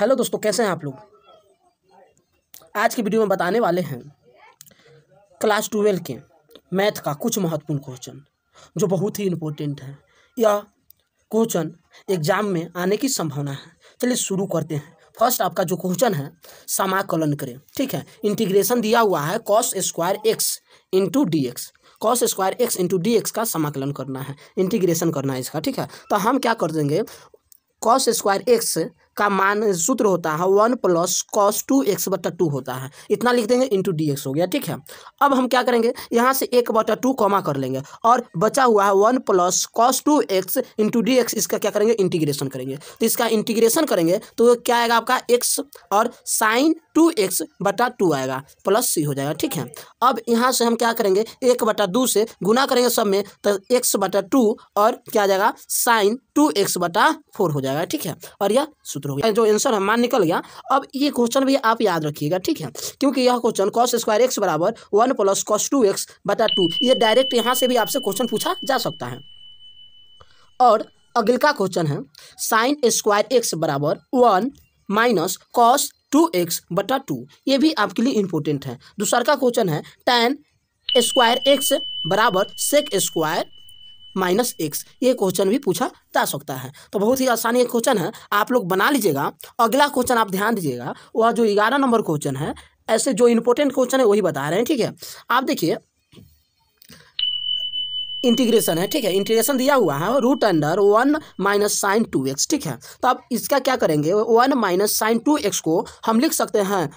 hello दोस्तों कैसे हैं आप लोग आज की वीडियो में बताने वाले हैं क्लास ट्वेल्व के मैथ का कुछ महत्वपूर्ण क्वेश्चन जो बहुत ही इम्पोर्टेंट है यह क्वेश्चन एग्जाम में आने की संभावना है चलिए शुरू करते हैं फर्स्ट आपका जो क्वेश्चन है समाकलन करें ठीक है इंटीग्रेशन दिया हुआ है cos square x into D X cos square x into D x का समाकलन करना है इंटीग्रेशन करना है इसका ठीक है तो हम क्या कर देंगे कॉस स्क्वायर एक्स का मान सूत्र होता है one plus cos two x बटा टू होता है इतना लिख देंगे इंटू डी एक्स हो गया ठीक है अब हम क्या करेंगे यहाँ से एक बटा टू कॉमा कर लेंगे और बचा हुआ है one plus cos two x into D X इसका क्या करेंगे इंटीग्रेशन करेंगे तो इसका इंटीग्रेशन करेंगे तो क्या आएगा आपका एक्स और साइन टू एक्स बटा टू आएगा प्लस सी हो जाएगा ठीक है अब यहाँ से हम क्या करेंगे एक बटा दो से गुना करेंगे सब में तो एक्स बटा टू और क्या आ जाएगा साइन टू एक्स बटा फोर हो जाएगा ठीक है और यह सूत्र उत्तर हो गया जो आंसर है मान निकल गया अब ये क्वेश्चन भी आप याद रखिएगा ठीक है क्योंकि यह क्वेश्चन कॉस स्क्वायर एक्स बराबर one plus cos two x बटा टू ये डायरेक्ट यहाँ से भी आपसे क्वेश्चन पूछा जा सकता है और अगल का क्वेश्चन है साइन स्क्वायर एक्स बराबर one minus cos two x बटा टू ये भी आपके लिए इम्पोर्टेंट है दूसरा का क्वेश्चन है टेन स्क्वायर एक्स बराबर सेक स्क्वायर माइनस एक्स ये क्वेश्चन भी पूछा जा सकता है तो बहुत ही आसान ये क्वेश्चन है आप लोग बना लीजिएगा अगला क्वेश्चन आप ध्यान दीजिएगा वह जो ग्यारह नंबर क्वेश्चन है ऐसे जो इंपॉर्टेंट क्वेश्चन है वही बता रहे हैं ठीक है आप देखिए इंटीग्रेशन है ठीक है इंटीग्रेशन दिया हुआ है root under one minus sine two X ठीक है तो आप इसका क्या करेंगे one minus sine two x को हम लिख सकते हैं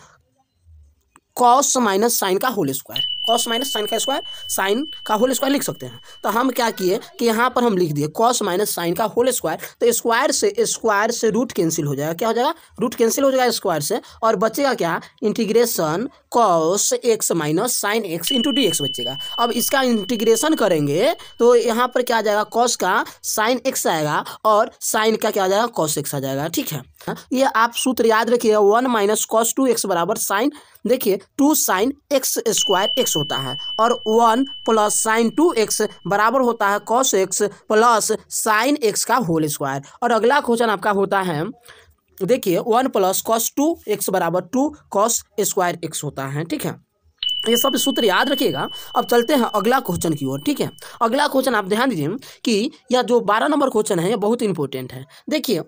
कॉस माइनस साइन का whole square cos minus sine का स्क्वायर साइन का होल स्क्वायर लिख सकते हैं तो हम क्या किए कि यहाँ पर हम लिख दिए कॉस माइनस साइन का होल स्क्वायर तो स्क्वायर से स्क्वायर से रूट कैंसिल हो जाएगा क्या हो जाएगा रूट कैंसिल हो जाएगा स्क्वायर से और बचेगा क्या integration cos x minus sine x into D x बचेगा अब इसका इंटीग्रेशन करेंगे तो यहाँ पर क्या आ जाएगा कॉस का साइन एक्स आएगा और साइन का क्या आ जाएगा कॉस एक्स आ जाएगा ठीक है ये आप सूत्र याद रखिएगा one minus cos two x बराबर साइन देखिए two sine x square x होता है और one plus sine two x बराबर होता है cos x plus sine x का होल स्क्वायर और अगला क्वेश्चन आपका होता है देखिए one plus cos two x बराबर टू कॉस स्क्वायर एक्स होता है ठीक है ये सब सूत्र याद रखिएगा अब चलते हैं अगला क्वेश्चन की ओर ठीक है अगला क्वेश्चन आप ध्यान दीजिए कि यह जो बारह नंबर क्वेश्चन है यह बहुत इंपॉर्टेंट है देखिए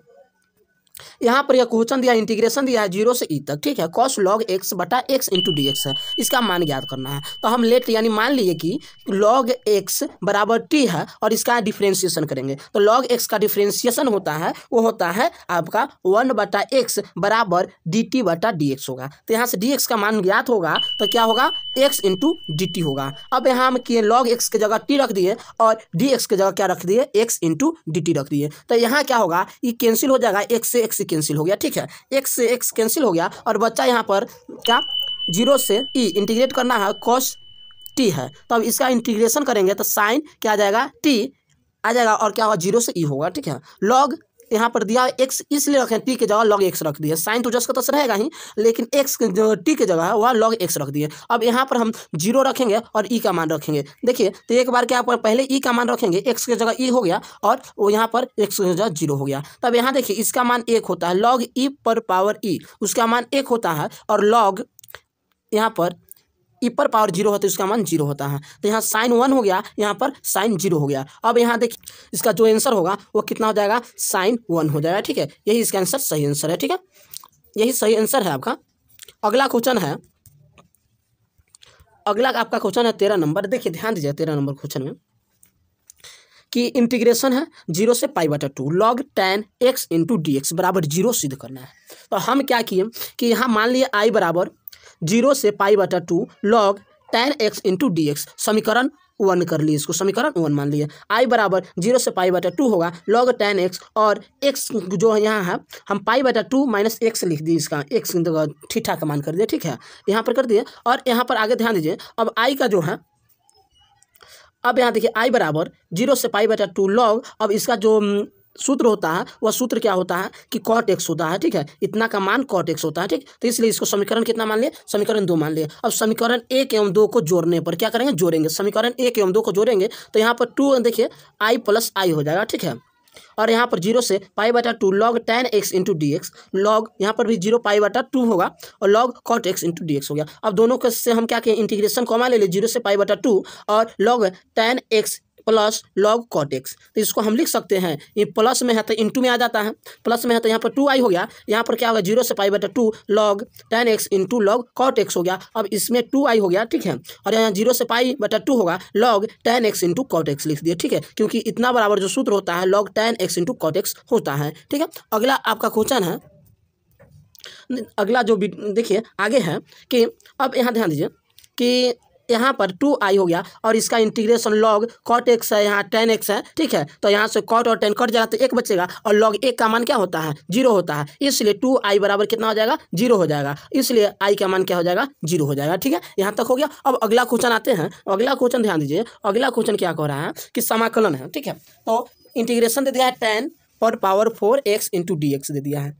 यहाँ पर यह क्वेश्चन दिया इंटीग्रेशन दिया है जीरो से ई e तक ठीक है कॉस लॉग एक्स बटा एक्स इंटू डी एक्स है इसका मान ज्ञात करना है तो हम लेट यानी मान लिए कि लॉग एक्स बराबर टी है और इसका डिफ्रेंशिएशन करेंगे तो लॉग एक्स का डिफ्रेंशिएशन होता है वो होता है आपका वन बटा एक्स बराबर डी टी बटा डी एक्स होगा तो यहाँ से डी एक्स का मान ज्ञात होगा तो क्या होगा एक्स इंटू डी टी होगा अब यहाँ हम किए लॉग एक्स की जगह टी रख दिए और डी एक्स की जगह क्या रख दिए एक्स इंटू डी टी रख दिए तो यहाँ क्या होगा ये कैंसिल हो जाएगा एक्स से एक्स कैंसिल हो गया ठीक है एक्स से एक्स कैंसिल हो गया और बच्चा यहाँ पर क्या जीरो से ई e इंटीग्रेट करना है कॉस टी है तो अब इसका इंटीग्रेशन करेंगे तो साइन क्या आ जाएगा टी आ जाएगा और क्या होगा जीरो से ई e होगा ठीक है लॉग यहाँ पर दिया एक्स इसलिए रखें टी के जगह लॉग एक्स रख दिए साइन तो जस का तो रहेगा ही लेकिन एक्स टी के जगह है वह लॉग एक्स रख दिए अब यहाँ पर हम जीरो रखेंगे और ई e का मान रखेंगे देखिए तो एक बार क्या पहले ई e का मान रखेंगे एक्स के जगह ई e हो गया और वो यहाँ पर एक्स के जगह जीरो हो गया तब यहाँ देखिए इसका मान एक होता है लॉग ई पर पावर ई उसका मान एक होता है और लॉग यहाँ पर ई पर पावर जीरो होता है उसका मान जीरो होता है तो यहाँ साइन वन हो गया यहाँ पर साइन जीरो हो गया अब यहाँ देखिए इसका जो आंसर होगा वो कितना हो जाएगा साइन वन हो जाएगा ठीक है यही इसका आंसर सही आंसर है ठीक है यही सही आंसर है आपका अगला क्वेश्चन है अगला आपका क्वेश्चन है तेरह नंबर देखिए ध्यान दीजिए तेरह नंबर क्वेश्चन में कि इंटीग्रेशन है जीरो से पाई बटर two log tan x into D x बराबर जीरो सिद्ध करना है तो हम क्या किए कि यहाँ मान लिए आई बराबर जीरो से पाई बटा two log tan x into D x समीकरण वन कर लिए इसको समीकरण वन मान लिए आई बराबर जीरो से पाई बटा टू होगा लॉग टेन एक्स और एक्स जो यहाँ है हम पाई बटा टू माइनस एक्स लिख दिए इसका एक्स ठीक ठाक मान कर दिए ठीक है यहाँ पर कर दिए और यहाँ पर आगे ध्यान दीजिए अब आई का जो है अब यहाँ देखिए आई बराबर जीरो से पाई बटा टू लॉग अब इसका जो सूत्र होता है वह सूत्र क्या होता है कि कॉट एक्स होता है ठीक है इतना का मान कॉट एक्स होता है ठीक तो इसलिए इसको समीकरण कितना मान लिया समीकरण दो मान लिया अब समीकरण एक एवं दो को जोड़ने पर क्या करेंगे जोड़ेंगे समीकरण एक एवं दो को जोड़ेंगे तो यहाँ पर टू देखिए आई प्लस आई हो जाएगा ठीक है और यहाँ पर जीरो से पाई बटा two log tan x into D x log यहाँ पर भी जीरो पाई बटा टू होगा और log cot x into D x हो गया अब दोनों के से हम क्या कहें इंटीग्रेशन कॉमा ले लें जीरो से पाई बटा टू और log tan x plus log cot x तो इसको हम लिख सकते हैं ये प्लस में है तो इंटू में आ जाता है प्लस में है तो यहाँ पर टू आई हो गया यहाँ पर क्या होगा जीरो से पाई बटा two log tan x into log cot x हो गया अब इसमें टू आई हो गया ठीक है और यहाँ जीरो से पाई बटा टू होगा log tan x into cot x लिख दिया ठीक है क्योंकि इतना बराबर जो सूत्र होता है log tan x into cot x होता है ठीक है अगला आपका क्वेश्चन है अगला जो देखिए आगे है कि अब यहाँ ध्यान दीजिए कि यहाँ पर टू आई हो गया और इसका इंटीग्रेशन लॉग कॉट एक्स है यहाँ टेन एक्स है ठीक है तो यहाँ से कॉट और टेन कट जाएगा तो एक बचेगा और लॉग एक का मान क्या होता है जीरो होता है इसलिए टू आई बराबर कितना हो जाएगा जीरो हो जाएगा इसलिए आई का मान क्या हो जाएगा जीरो हो जाएगा ठीक है यहाँ तक हो गया अब अगला क्वेश्चन आते हैं अगला क्वेश्चन ध्यान दीजिए अगला क्वेश्चन क्या कह रहा है कि समाकलन है ठीक है तो इंटीग्रेशन दे दिया है टेन पर power four x into D x दे दिया है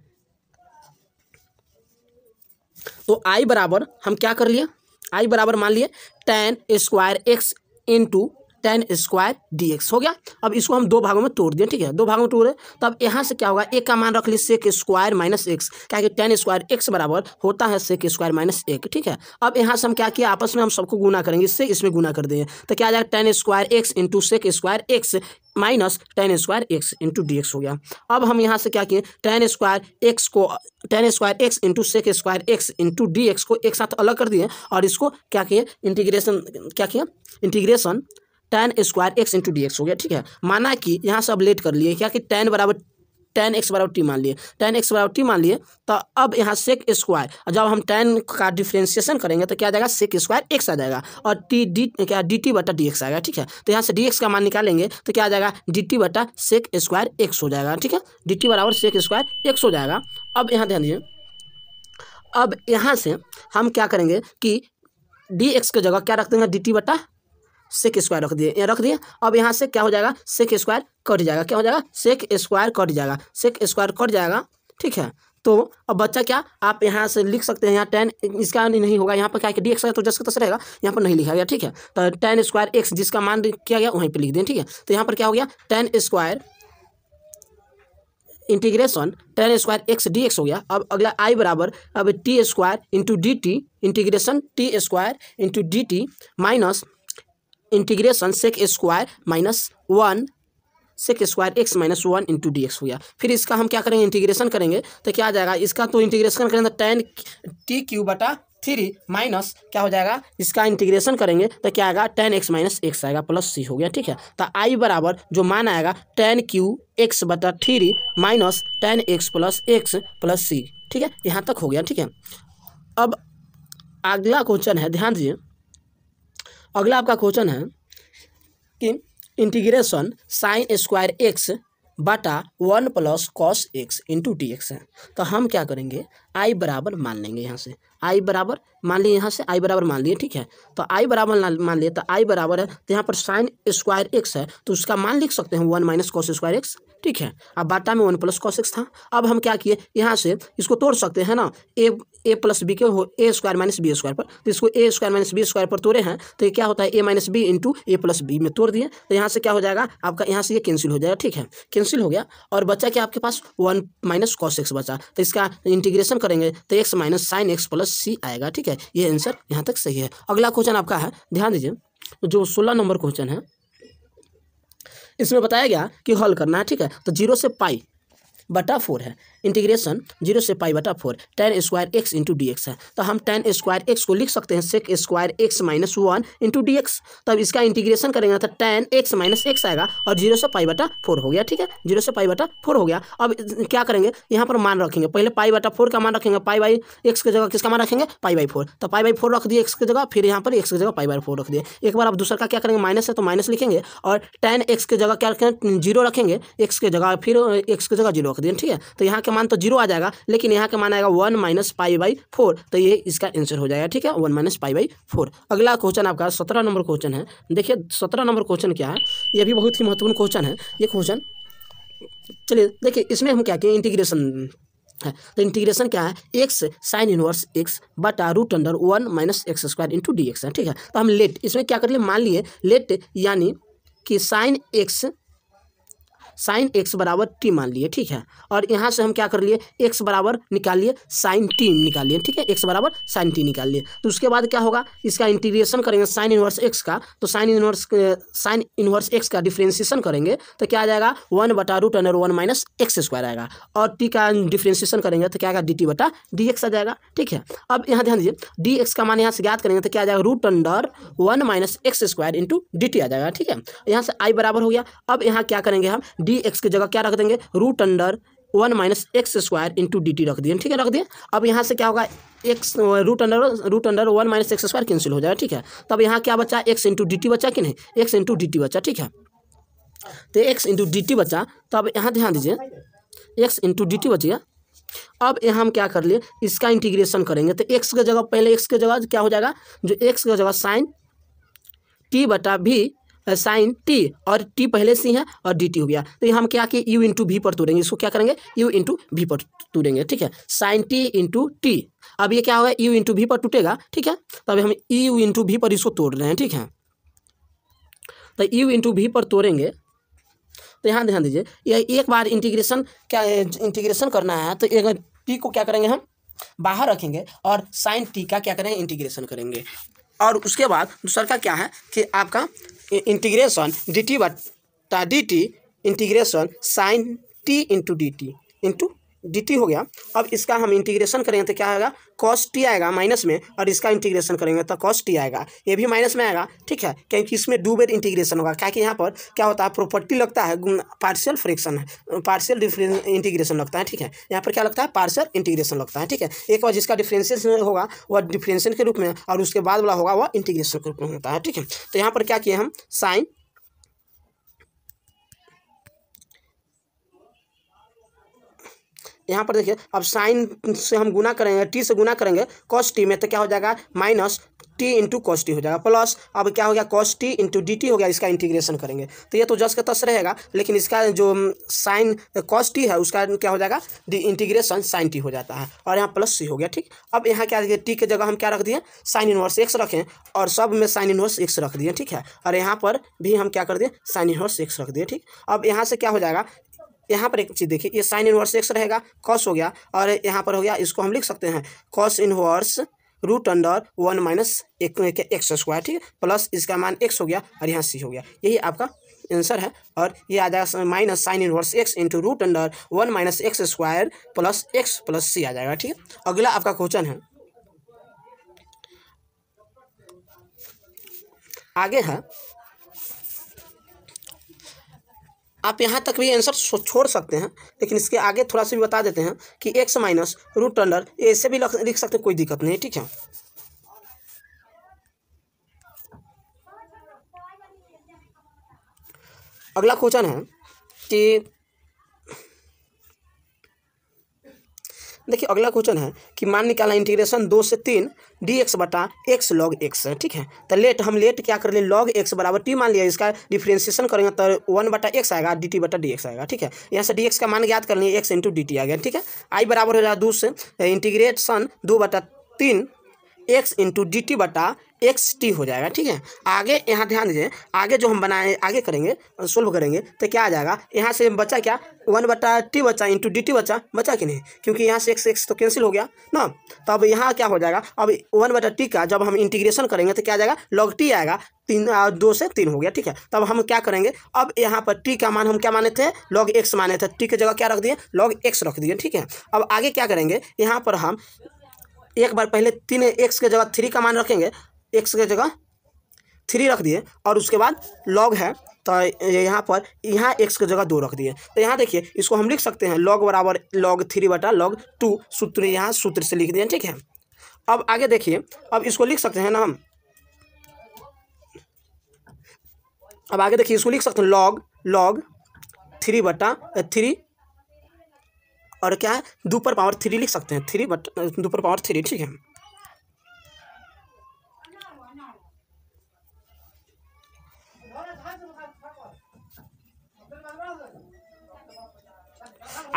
तो आई बराबर हम क्या कर लिए आई बराबर मान लिए tan square x into tan square d x हो गया अब इसको हम दो भागों में तोड़ दिए ठीक है दो भागों में तोड़े तो अब यहाँ से क्या होगा एक का मान रख ली सेक स्क्वायर माइनस एक्स क्या कि टेन स्क्वायर एक्स बराबर होता है सेक स्क्वायर माइनस एक ठीक है अब यहाँ से हम क्या किया आपस में हम सबको गुना करेंगे इससे इसमें गुना कर देंगे तो क्या आ जाएगा tan square x into sec square x minus tan square x into D x हो गया अब हम यहाँ से क्या किए टेन स्क्वायर एक्स को tan square x into sec square x into D x को एक साथ अलग कर दिए और इसको क्या किए इंटीग्रेशन क्या किया integration tan square x into D x हो गया ठीक है माना कि यहाँ से अब लेट कर लिए क्या कि टेन बराबर टेन एक्स बराबर टी मान लिए टेन एक्स बराबर टी मान लिए तो अब यहाँ सेक स्क्वायर जब हम टेन का डिफ्रेंसिएशन करेंगे तो क्या आ जाएगा सेक स्क्वायर एक्स आ जाएगा और टी डी क्या डी टी बटा डी एक्स आएगा ठीक है तो यहाँ से डी एक्स का मान निकालेंगे तो क्या आ जाएगा डी टी बटा सेक स्क्वायर एक्स हो जाएगा ठीक है डी टी बराबर सेक स्क्वायर एक्स हो जाएगा अब यहाँ ध्यान दीजिए अब यहाँ से हम क्या करेंगे कि डी एक्स की जगह क्या रख देंगे डी टी बटा सेक स्क्वायर रख दिए रख दिए अब यहाँ से क्या हो जाएगा सेक स्क्वायर कट जाएगा क्या हो जाएगा सेक स्क्वायर कट जाएगा सेक स्क्वायर कट जाएगा ठीक है तो अब बच्चा क्या आप यहाँ से लिख सकते हैं यहाँ टेन इसका नहीं होगा यहाँ पर क्या डी एक्स तो जस का तस रहेगा यहाँ पर नहीं लिखा गया ठीक है तो टेन स्क्वायर एक्स जिसका मान किया गया वहीं पर लिख दें ठीक है तो यहाँ पर क्या हो गया tan square integration tan square x d x हो गया अब अगला आई बराबर अब t square into d t integration t square into d t minus integration sec square minus one sec square x minus one into D x हो गया फिर इसका हम क्या करेंगे इंटीग्रेशन करेंगे तो क्या आ जाएगा इसका तो इंटीग्रेशन करेंगे तो टेन टी क्यू बटा थ्री माइनस क्या हो जाएगा इसका इंटीग्रेशन करेंगे तो क्या आएगा टेन एक्स माइनस एक्स आएगा प्लस सी हो गया ठीक है तो आई बराबर जो मान आएगा टेन क्यू एक्स बटा three minus tan x plus x plus C ठीक है यहाँ तक हो गया ठीक है अब अगला क्वेश्चन है ध्यान दीजिए अगला आपका क्वेश्चन है कि इंटीग्रेशन साइन स्क्वायर एक्स बाटा one plus cos x into t x है तो हम क्या करेंगे आई बराबर मान लेंगे यहाँ से आई बराबर मान लिए यहाँ से आई बराबर मान लिए ठीक है तो आई बराबर मान लिए तो आई बराबर है तो यहाँ पर साइन स्क्वायर एक्स है तो उसका मान लिख सकते हैं one minus cos square x ठीक है अब बाटा में वन प्लस कॉस एक्स था अब हम क्या किए यहाँ से इसको तोड़ सकते हैं ना ए ए प्लस बी के हो A square minus B square पर तो इसको A square minus B square पर तोड़े हैं तो ये क्या होता है A minus B into A plus B में तोड़ दिए तो यहाँ से क्या हो जाएगा आपका यहाँ से ये कैंसिल हो जाएगा ठीक है कैंसिल हो गया और बच्चा क्या आपके पास वन माइनस कॉस एक्स बचा तो इसका इंटीग्रेशन करेंगे तो x minus sine x plus सी आएगा ठीक है ये आंसर यहाँ तक सही है अगला क्वेश्चन आपका है ध्यान दीजिए जो सोलह नंबर क्वेश्चन है इसमें बताया गया कि हल करना है ठीक है तो जीरो से पाई बटा फोर है इंटीग्रेशन जीरो से पाई बटा four tan square x into D x है तो हम टेन स्क्वायर एक्स को लिख सकते हैं sec square x minus one into D x तब इसका इंटीग्रेशन करेंगे तो टेन एक्स माइनस एक्स आएगा और जीरो से पाई बटा फोर हो गया ठीक है जीरो से पाई बटा फोर हो गया अब क्या करेंगे यहाँ पर मान रखेंगे पहले पाई बटा फोर का मान रखेंगे पाई बाई एक्स की जगह किसका मान रखेंगे पाई बाई फोर तो पाई बाई फोर रख दिए एक्स की जगह फिर यहाँ पर एक्स की जगह पाई बाई फोर रख दिए एक बार आप दूसरा का क्या करेंगे माइनस है तो माइनस लिखेंगे और टेन एक्स की जगह क्या रखेंगे जीरो रखेंगे एक्स की जगह फिर एक्स की जगह जीरो रख दिए ठीक है तो यहाँ का मान तो जीरो आ जाएगा लेकिन यहाँ का मान आएगा one minus pi by four तो ये इसका आंसर हो जाएगा ठीक है one minus pi by four अगला क्वेश्चन आपका सत्रह नंबर क्वेश्चन है देखिए सत्रह नंबर क्वेश्चन क्या है ये भी बहुत ही महत्वपूर्ण क्वेश्चन है ये क्वेश्चन चलिए देखिए इसमें हम क्या किए इंटीग्रेशन है तो इंटीग्रेशन क्या है एक्स साइन इनवर्स एक्स बटा root under one minus x square into D x है ठीक है तो हम लेट इसमें क्या कर लिए मान लिए लेट यानी कि साइन एक्स साइन एक्स बराबर टी मान लिए ठीक है और यहाँ से हम क्या कर लिए एक्स बराबर निकालिए साइन टी निकालिए ठीक है एक्स बराबर साइन टी निकाल लिए तो उसके बाद क्या होगा इसका इंटीग्रेशन करेंगे साइन इनवर्स एक्स का तो sine inverse sine inverse x का डिफ्रेंसिएशन करेंगे तो क्या आ जाएगा वन बटा root under one minus x square आएगा और टी का डिफ्रेंसिएशन करेंगे तो क्या आएगा डी टी बटा डी एक्स आ जाएगा ठीक है अब यहाँ ध्यान दीजिए डी एक्स का मान यहाँ से याद करेंगे तो क्या आ जाएगा root under one minus x square into d t आ जाएगा ठीक है यहाँ से आई बराबर हो गया अब यहाँ क्या करेंगे हम डी डी एक्स की जगह क्या रख देंगे root under one minus x square into d t रख दिए ठीक है रख दिए अब यहाँ से क्या होगा x root under root under one minus x square cancel हो जाएगा ठीक है तब तो यहाँ क्या बचा एक्स इंटू डी टी बचा कि नहीं एक्स इंटू डी टी बचा ठीक है तो एक्स इंटू डी टी बचा तो अब यहाँ ध्यान दीजिए एक्स इंटू डी टी बचिए अब यहाँ हम क्या कर लिए इसका इंटीग्रेशन करेंगे तो एक्स की जगह पहले एक्स की जगह क्या हो जाएगा जो एक्स की जगह साइन टी बटा भी साइन टी और टी पहले सी है और डी टी हो गया तो हम क्या कि यू इंटू भी पर तोड़ेंगे इसको क्या करेंगे यू इंटू भी पर तोड़ेंगे ठीक है साइन टी इंटू टी अब ये क्या होगा यू इंटू भी पर टूटेगा ठीक है तो अभी हम यू इंटू भी पर इसको तोड़ रहे हैं ठीक है तो यू इंटू भी पर तोड़ेंगे तो यहाँ ध्यान दीजिए ये एक बार इंटीग्रेशन क्या इंटीग्रेशन करना है तो एक टी को क्या करेंगे हम बाहर रखेंगे और साइन टी का क्या करेंगे इंटीग्रेशन करेंगे और उसके बाद दूसर का क्या है कि आपका इंटीग्रेशन डी टी बटा d t integration sine t into d t into d हो गया अब इसका हम इंटीग्रेशन करेंगे तो क्या आएगा कॉस टी आएगा माइनस में और इसका इंटीग्रेशन करेंगे तो कॉस टी आएगा ये भी माइनस में आएगा ठीक है क्योंकि इसमें डू इंटीग्रेशन होगा क्या कि यहाँ पर क्या होता है प्रॉपर्टी लगता है पार्शियल फ्रैक्शन है पार्शियल डिफरेंस इंटीग्रेशन लगता है ठीक है यहाँ पर क्या लगता है पार्शियल इंटीग्रेशन लगता है ठीक है एक बार जिसका डिफ्रेंसिएशन होगा वह डिफ्रेंसिएशन के रूप में और उसके बाद वाला होगा वह इंटीग्रेशन के रूप में होता है ठीक है तो यहाँ पर क्या किए हम साइन यहाँ पर देखिए अब साइन से हम गुना करेंगे टी से गुना करेंगे कॉस टी में तो क्या हो जाएगा minus t into cos t हो जाएगा प्लस अब क्या हो गया cos t into d t हो गया इसका इंटीग्रेशन करेंगे तो ये तो जस का तस रहेगा लेकिन इसका जो साइन कॉस टी है उसका क्या हो जाएगा डी इंटीग्रेशन साइन टी हो जाता है और यहाँ प्लस सी हो गया ठीक अब यहाँ क्या टी के जगह हम क्या रख दिए साइन इनवर्स एक्स रखें और सब में साइन इनवर्स एक्स रख दिए ठीक है और यहाँ पर भी हम क्या कर दिए साइन इनवर्स एक्स रख दिए ठीक अब यहाँ से क्या हो जाएगा यहाँ पर एक चीज़ देखिए ये साइन इनवर्स एक्स रहेगा कॉस हो गया और यहाँ पर हो गया इसको हम लिख सकते हैं cos inverse root under one minus एक, एक्स स्क्वायर ठीक है प्लस इसका मान एक्स हो गया और यहाँ सी हो गया यही आपका आंसर है और ये आ जाएगा minus sine inverse x into root under one minus x square plus x plus C आ जाएगा ठीक है अगला आपका क्वेश्चन है आगे है आप यहाँ तक भी आंसर छोड़ सकते हैं लेकिन इसके आगे थोड़ा सा भी बता देते हैं कि एक्स माइनस रूट अंडर ऐसे भी लिख सकते कोई दिक्कत नहीं ठीक है अगला क्वेश्चन है कि देखिए अगला क्वेश्चन है कि मान निकाला इंटीग्रेशन दो से तीन डी एक्स बटा एक्स लॉग एक्स है ठीक है तो लेट हम लेट क्या कर लें लॉग एक्स बराबर टी मान लिया इसका डिफ्रेंसिएशन करेंगे तो वन बटा एक्स आएगा डी टी बटा डी एक्स आएगा ठीक है यहाँ से डी एक्स का मान याद कर लिए एक्स इंटू डी टी आ गया ठीक है आई बराबर हो जाएगा दो से इंटीग्रेशन दो बटा तीन एक्स इंटू डी टी बटा एक्स टी हो जाएगा ठीक है आगे यहाँ ध्यान दीजिए आगे जो हम बनाए आगे करेंगे सोल्व करेंगे तो क्या आ जाएगा यहाँ से बचा क्या वन बटा टी बचा इंटू डी टी बचा बचा कि नहीं क्योंकि यहाँ से एक्स एक्स तो कैंसिल हो गया ना तो अब यहाँ क्या हो जाएगा अब वन बटा टी का जब हम इंटीग्रेशन करेंगे तो क्या आ जाएगा लॉग टी आएगा तीन दो से तीन हो गया ठीक है तब हम क्या करेंगे अब यहाँ पर टी का मान हम क्या माने थे लॉग एक्स माने थे टी की जगह क्या रख दिए लॉग एक्स रख दिए ठीक है अब आगे क्या करेंगे यहाँ पर हम एक बार पहले तीन एक्स के जगह थ्री का मान रखेंगे एक्स के जगह थ्री रख दिए और उसके बाद लॉग है तो यहाँ पर यहाँ एक्स की जगह दो रख दिए तो यहाँ देखिए इसको हम लिख सकते हैं लॉग बराबर लॉग थ्री बटा लॉग टू सूत्र यहाँ सूत्र से लिख दिए ठीक है अब आगे देखिए अब इसको लिख सकते हैं ना हम अब आगे देखिए इसको लिख सकते हैं लॉग लॉग थ्री बटा थ्री और क्या है पर पावर थ्री लिख सकते हैं थ्री बट पर पावर थ्री ठीक है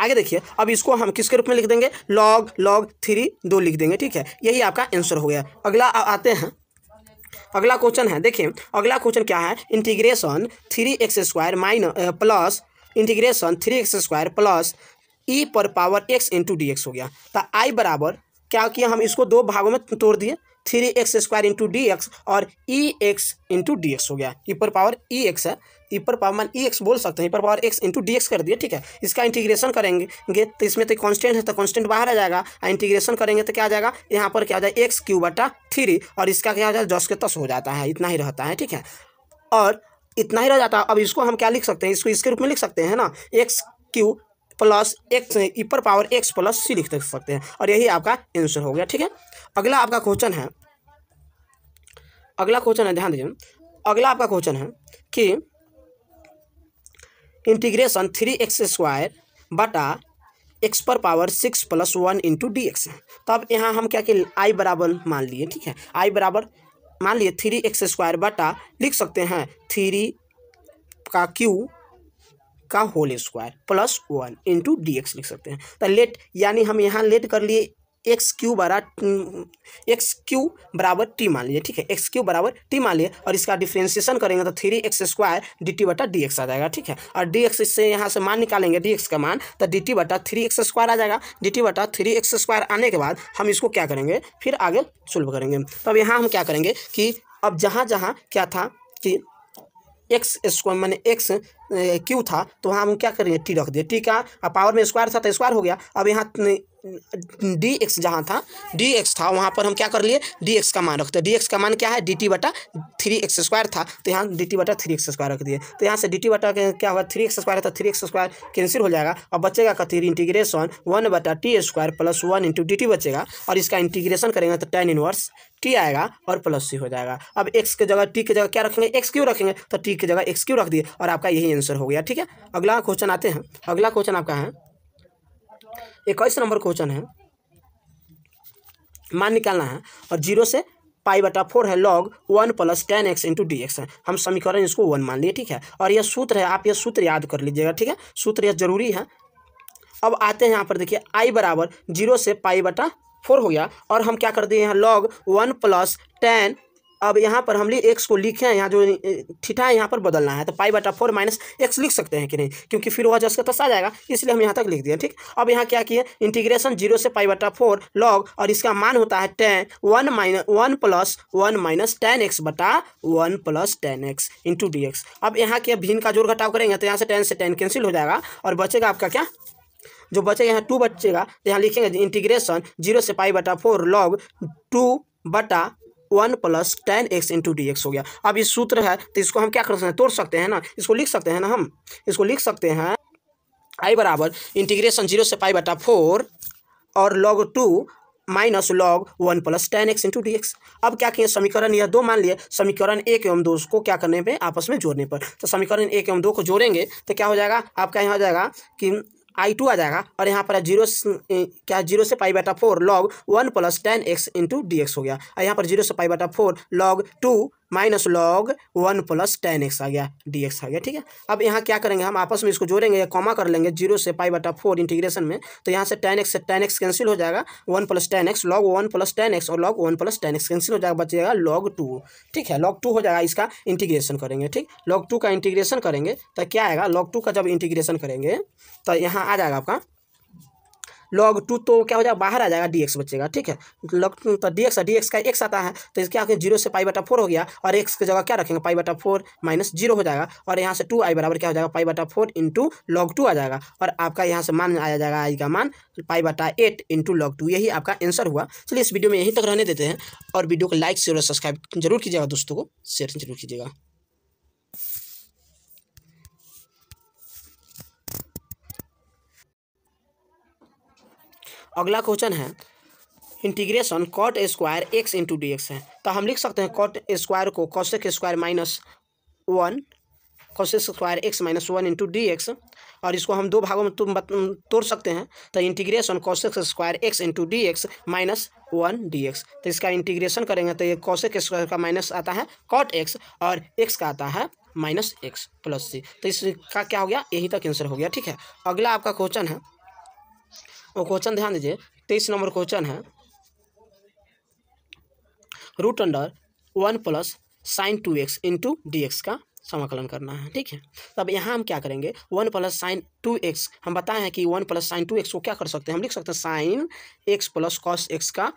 आगे देखिए अब इसको हम किसके रूप में लिख देंगे लॉग लॉग थ्री दो लिख देंगे ठीक है यही आपका आंसर हो गया अगला आते हैं अगला क्वेश्चन है देखिए अगला क्वेश्चन क्या है integration three x square minus plus integration three x square plus e पर power x into D x हो गया तो आई बराबर क्या किया हम इसको दो भागों में तोड़ दिए three x square into D x और e x into D x हो गया ई e पर पावर ई एक्स है ई e पर पावर मान ई e एक्स बोल सकते हैं ई e पर power x into D x कर दिए ठीक है इसका इंटीग्रेशन करेंगे तो इसमें तो कॉन्स्टेंट है तो कॉन्स्टेंट बाहर आ जाएगा और इंटीग्रेशन करेंगे तो क्या आ जाएगा यहाँ पर क्या हो जाएगा एक्स क्यू बटा थ्री और इसका क्या हो जाएगा दस के दस हो जाता है इतना ही रहता है ठीक है और इतना ही रह जाता है अब इसको हम क्या लिख सकते हैं इसको इसके रूप में लिख सकते हैं ना एक्स क्यू प्लस एक्स ईपर पावर एक्स प्लस सी लिख सकते हैं और यही आपका आंसर हो गया ठीक है अगला आपका क्वेश्चन है अगला क्वेश्चन है ध्यान दीजिए अगला आपका क्वेश्चन है कि इंटीग्रेशन थ्री एक्स स्क्वायर बटा एक्स पर power six plus one into D x तब यहाँ हम क्या कि आई बराबर मान लिए ठीक है आई बराबर मान लिए थ्री एक्स स्क्वायर बटा लिख सकते हैं थ्री का क्यू का whole square plus one into D x लिख सकते हैं तो लेट यानी हम यहाँ लेट कर लिए एक्स क्यू बरा एक्स क्यू बराबर टी मान लीजिए ठीक है एक्स क्यू बराबर टी मान लिए और इसका डिफ्रेंसिएशन करेंगे तो three x square d t बटा डी एक्स आ जाएगा ठीक है और डी एक्स इससे यहाँ से मान निकालेंगे डी एक्स का मान तो डी टी बटा थ्री एक्स स्क्वायर आ जाएगा डी टी बटा थ्री एक्स स्क्वायर आने के बाद हम इसको क्या करेंगे फिर आगे सुल्व करेंगे तो अब यहाँ हम क्या करेंगे कि अब जहाँ जहाँ क्या था कि एक्स स्क्वायर मैंने एक्स क्यू था तो वहाँ हम क्या करेंगे टी रख दिए टी का पावर में स्क्वायर था तो स्क्वायर हो गया अब यहाँ डी एक्स जहाँ था डी एक्स था वहाँ पर हम क्या कर लिए डी एक्स का मान रखते तो हैं डी एक्स का मान क्या है डी टी बटा थ्री एक्स स्क्वायर था तो यहाँ डी टी बटा थ्री एक्स स्क्वायर रख दिए तो यहाँ से डी टी बटा क्या हुआ थ्री एक्स स्क्वायर था थ्री एक्स स्क्वायर कैंसिल हो जाएगा और बचेगा कथिर इंटीग्रेशन वन बटा t square plus one into d t बचेगा और इसका इंटीग्रेशन करेंगे तो टेन इनवर्स टी आएगा और प्लस सी हो जाएगा अब एक्स के जगह टी के जगह क्या रखेंगे एक्स क्यू रखेंगे तो टी के जगह एक्स क्यू रख दिए और आपका यही आंसर हो गया ठीक है अगला क्वेश्चन आते हैं अगला क्वेश्चन आपका है इक्कीस नंबर क्वेश्चन है मान निकालना है और जीरो से पाई बटा फोर है log one plus tan x into D x है हम समीकरण इसको वन मान लिए ठीक है और यह सूत्र है आप यह सूत्र याद कर लीजिएगा ठीक है सूत्र यह जरूरी है अब आते हैं यहाँ पर देखिए आई बराबर जीरो से पाई बटा फोर हो गया और हम क्या कर दिए हैं लॉग वन प्लस टेन अब यहाँ पर हम लिए एक्स को लिखे हैं यहाँ जो ठीठा है यहाँ पर बदलना है तो पाई बटा फोर माइनस एक्स लिख सकते हैं कि नहीं क्योंकि फिर वह जस का तस आ जाएगा इसलिए हम यहाँ तक लिख दिए ठीक अब यहाँ क्या किए इंटीग्रेशन जीरो से पाई बटा फोर लॉग और इसका मान होता है tan one minus one plus one minus tan x बटा one plus tan x into D x अब यहाँ के भिन्न का जोड़ घटाव करेंगे तो यहाँ से टेन से टेन कैंसिल हो जाएगा और बचेगा आपका क्या जो बचेगा यहाँ टू बचेगा तो यहाँ लिखेंगे इंटीग्रेशन जीरो से पाई बटा फोर लॉग टू बटा one plus tan x into D x हो गया अब ये सूत्र है तो इसको हम क्या कर सकते हैं तोड़ सकते हैं ना इसको लिख सकते हैं ना हम इसको लिख सकते हैं आई बराबर इंटीग्रेशन जीरो से पाई बटा फोर और log two minus log one plus tan x into D x अब क्या किए समीकरण यह दो मान लिए समीकरण एक एवं दो को क्या करने पे आपस में जोड़ने पर तो समीकरण एक एवं दो को जोड़ेंगे तो क्या हो जाएगा आपका यहाँ हो जाएगा कि आई टू आ जाएगा और यहाँ पर जीरो क्या जीरो से पाई बाटा four log one plus tan x into D x हो गया और यहाँ पर जीरो से पाई बाटा four log two minus log one plus tan x आ गया डी एक्स आ गया ठीक है अब यहाँ क्या करेंगे हम आपस में इसको जोड़ेंगे या कॉमा कर लेंगे जीरो से पाई बटा फोर इंटीग्रेशन में तो यहाँ से टेन एक्स से टेन एक्स कैंसिल हो जाएगा one plus tan x log one plus tan x और log one plus tan x cancel हो जाएगा बचेगा लॉग टू ठीक है लॉग टू हो जाएगा इसका इंटीग्रेशन करेंगे ठीक लॉग टू का इंटीग्रेशन करेंगे तो क्या आएगा लॉग टू का जब इंटीग्रेशन करेंगे तो यहाँ आ जाएगा आपका लॉग टू तो क्या हो जाएगा बाहर आ जाएगा डी एक्स बचेगा ठीक है लॉग टू तो डी एक्स डी एक्स का एक्स आता है तो इसके आगे जीरो से पाई बटा फोर हो गया और एक्स की जगह क्या रखेंगे पाई बटा फोर माइनस जीरो हो जाएगा और यहाँ से टू आई बराबर क्या हो जाएगा पाई बटा फोर इंटू लॉग टू आ जाएगा और आपका यहाँ से मान आ जाएगा आई का मान पाई बटा एट इंटू लॉग टू यही आपका आंसर हुआ चलिए इस वीडियो में यहीं तक रहने देते हैं और वीडियो को लाइक शेयर और सब्सक्राइब जरूर कीजिएगा दोस्तों को शेयर जरूर कीजिएगा अगला क्वेश्चन है integration cot square x into D x है तो हम लिख सकते हैं कॉट स्क्वायर को cosec square minus one cosec square x minus one into D x और इसको हम दो भागों में तोड़ सकते हैं तो integration cosec square x into D x minus one d x तो इसका इंटीग्रेशन करेंगे तो ये कॉशेक स्क्वायर का माइनस आता है कॉट एक्स और एक्स का आता है माइनस एक्स प्लस सी तो इसका क्या हो गया यही तक आंसर हो गया ठीक है अगला आपका क्वेश्चन है वो क्वेश्चन ध्यान दीजिए तेईस नंबर क्वेश्चन है root under one plus sine two x into D x का समाकलन करना है ठीक है तब तो यहाँ हम क्या करेंगे one plus sine two x हम बताए हैं कि one plus sine two x को क्या कर सकते हैं हम लिख सकते हैं sine x plus cos x का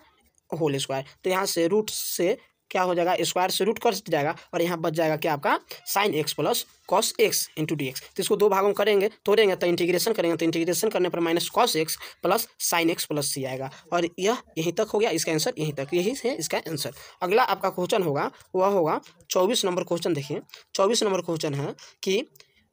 होल स्क्वायर तो यहाँ से रूट से क्या हो जाएगा स्क्वायर से रूट कर जाएगा और यहाँ बच जाएगा क्या आपका sine x plus cos x into D x तो इसको दो भागों में करेंगे तोड़ेंगे तो इंटीग्रेशन करेंगे तो इंटीग्रेशन करने पर minus cos x plus sine x plus सी आएगा और यह यहीं तक हो गया इसका आंसर यहीं तक यही है इसका आंसर अगला आपका क्वेश्चन होगा वह होगा चौबीस नंबर क्वेश्चन देखिए चौबीस नंबर क्वेश्चन है कि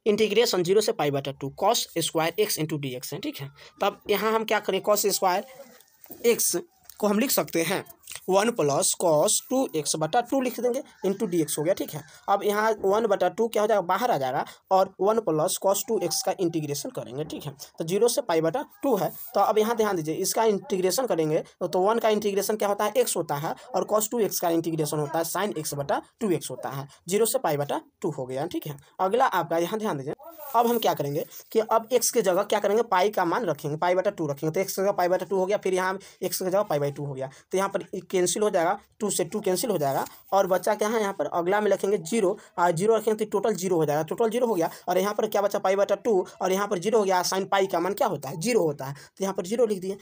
इंटीग्रेशन जीरो से पाई बटर two cos square x into D x है ठीक है तब यहाँ हम क्या करें कॉस स्क्वायर एक्स को हम लिख सकते हैं one plus cos two x बटा टू लिख देंगे इंटू डी एक्स हो गया ठीक है अब यहाँ वन बटा टू क्या हो जाएगा बाहर आ जाएगा और one plus cos two x का इंटीग्रेशन करेंगे ठीक है तो जीरो से पाई बटा टू है तो अब यहाँ ध्यान दीजिए इसका इंटीग्रेशन करेंगे तो वन का इंटीग्रेशन क्या होता है एक्स होता है और कॉस टू एक्स का इंटीग्रेशन होता है साइन एक्स बटा टू एक्स होता है जीरो से पाई बटा टू हो गया ठीक है अगला आपका यहाँ ध्यान दीजिए अब हम क्या करेंगे कि अब एक्स की जगह क्या करेंगे पाई का मान रखेंगे पाई बटा टू रखेंगे तो एक्स की जगह पाई बटा टू हो गया फिर यहाँ एक्स की जगह पाई बाई टू हो गया तो यहाँ पर कैंसिल हो जाएगा टू से टू कैंसिल हो जाएगा और बच्चा क्या है यहाँ पर अगला में लिखेंगे जीरो जीरो रखेंगे तो टोटल जीरो हो जाएगा टोटल जीरो हो गया और यहाँ पर क्या बचा पाई बटा टू और यहाँ पर जीरो हो गया साइन पाई का मान क्या होता है जीरो होता है तो यहाँ पर जीरो लिख दिए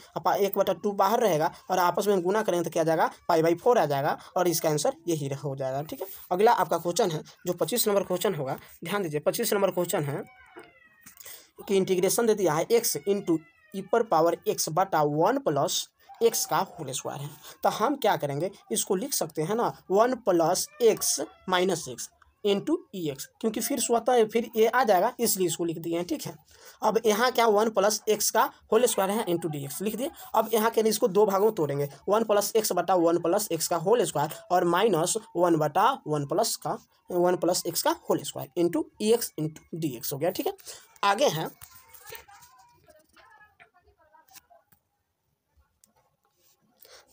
एक बटा टू बाहर रहेगा और आपस में गुना करेंगे तो क्या जाएगा पाई बाई फोर आ जाएगा और इसका आंसर यही हो जाएगा ठीक है अगला आपका क्वेश्चन है जो पच्चीस नंबर क्वेश्चन होगा ध्यान दीजिए पच्चीस नंबर क्वेश्चन है कि इंटीग्रेशन दे दिया है एक्स इंटू ई पर पावर एक्स बटा वन प्लस एक्स का होल स्क्वायर है तो हम क्या करेंगे इसको लिख सकते हैं ना one plus x minus x into e e x क्योंकि फिर स्वतः फिर ये आ जाएगा इसलिए इसको लिख दिए हैं ठीक है अब यहाँ क्या वन प्लस एक्स का होल स्क्वायर है इंटू डी एक्स लिख दिए अब यहाँ के लिए इसको दो भागों में तोड़ेंगे वन प्लस एक्स बटा वन प्लस एक्स का होल स्क्वायर और माइनस वन बटा वन प्लस का वन प्लस एक्स का whole square into e e x into D x हो गया ठीक है आगे हैं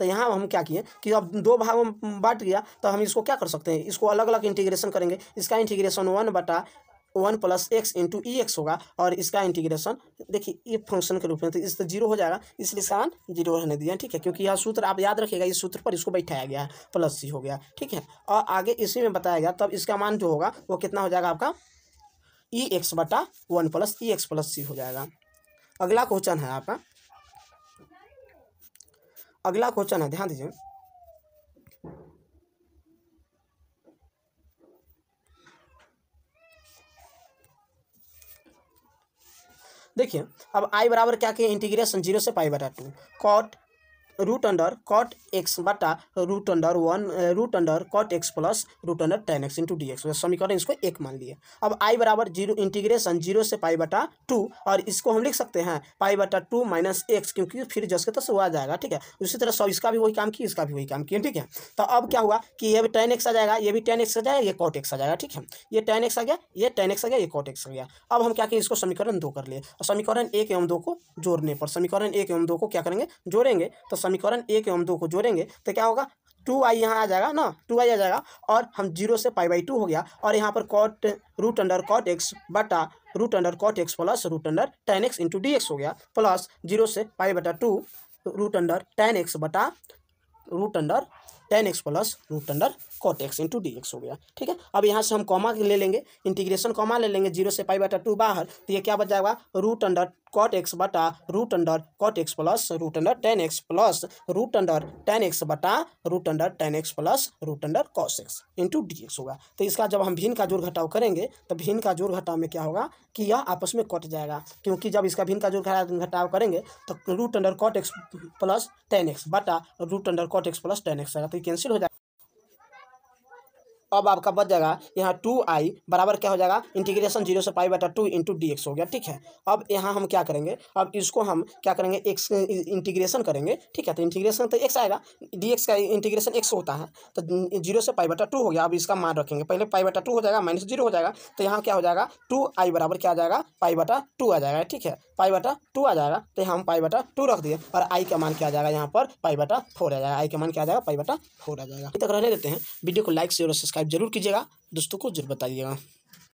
तो यहाँ हम क्या किए कि अब दो भागों में बांट गया तो हम इसको क्या कर सकते हैं इसको अलग अलग इंटीग्रेशन करेंगे इसका इंटीग्रेशन वन बटा one plus x into e x होगा और इसका इंटीग्रेशन देखिए ये फंक्शन के रूप में तो इस तो जीरो हो जाएगा इसलिए सामान जीरो रहने दिया ठीक है क्योंकि यह सूत्र आप याद रखिएगा इस सूत्र पर इसको बैठाया गया है प्लस सी हो गया ठीक है और आगे इसी में बताया गया तब इसका मान जो होगा वो कितना हो जाएगा आपका ई एक्स बटा one plus e x plus सी हो जाएगा अगला क्वेश्चन है आपका अगला क्वेश्चन है ध्यान दीजिए देखिए अब आई बराबर क्या किए इंटीग्रेशन जीरो से पाई बटा two cot root under cot x बटा root under one root under cot x plus root under tan x into D x समीकरण इसको एक मान लिए अब आई बराबर जीरो इंटीग्रेशन जीरो से पाई बटा टू और इसको हम लिख सकते हैं पाई बटा टू माइनस एक्स क्योंकि फिर जस के तस वो आ जाएगा ठीक है उसी तरह सब इसका भी वही काम किया इसका भी वही काम किया ठीक है तो अब क्या हुआ कि ये भी टेन एक्स आ जाएगा ये भी टेन एक्स आ जाएगा ये कॉट एक्स आ जाएगा ठीक है ये टेन एक्स आ गया ये टेन एक्स आ गया ये कॉट एक्स आ गया अब हम क्या किए इसको समीकरण दो कर लिए समीकरण एक एवं दो को जोड़ने पर समीकरण एक एवं दो को क्या करेंगे जोड़ेंगे तो समीकरण एक एवं दो को जोड़ेंगे तो क्या होगा टू आई यहाँ आ जाएगा ना टू आई आ जाएगा और हम जीरो से पाई बाई टू हो गया और यहाँ पर cot root under cot x बटा root under cot x plus root under tan x into D x हो गया प्लस जीरो से पाई बटा two root under tan x बटा root under tan x plus root under cot x into D x हो गया ठीक है अब यहाँ से हम कॉमा ले लेंगे इंटीग्रेशन कॉमा ले लेंगे जीरो से पाई बटा टू बाहर तो ये क्या बच जाएगा रूट अंडर कॉट एक्स बटा root under cot x plus root under tan x plus root under tan x बटा root under tan x plus root under cos x into D x होगा तो इसका जब हम भिन्न का जोड़ घटाव करेंगे तो भिन्न का जोड़ घटाव में क्या होगा कि यह आपस में कट जाएगा क्योंकि जब इसका भिन्न का जोड़ घटाव करेंगे तो root under cot x plus tan x बटा root under cot x plus tan x आएगा तो कैंसिल हो जाएगा तो अब आपका बच जाएगा यहाँ टू आई बराबर क्या हो जाएगा इंटीग्रेशन जीरो से पाई बटा टू इंटू डी एक्स हो गया ठीक है अब यहाँ हम क्या करेंगे अब इसको हम क्या करेंगे एक्स इंटीग्रेशन करेंगे ठीक है तो इंटीग्रेशन तो एक्स आएगा डी एक्स का इंटीग्रेशन एक्स होता है तो जीरो से पाई बटा टू हो गया अब इसका मान रखेंगे पहले पाई बटा टू हो जाएगा माइनस जीरो हो जाएगा तो यहाँ क्या हो जाएगा टू आई बराबर क्या आ जाएगा पाई बटा टू आ जाएगा ठीक है पाई बटा टू आ जाएगा तो हम पाई बटा टू रख दिए और आई का मान क्या आ जाएगा यहाँ पर पाई बटा फोर आ जाएगा आई का मान क्या आ जाएगा पाई बटा फोर आ जाएगा तक रहने देते हैं वीडियो को लाइक शेयर और सब्सक्राइब सब्सक्राइब जरूर कीजिएगा दोस्तों को जरूर बताइएगा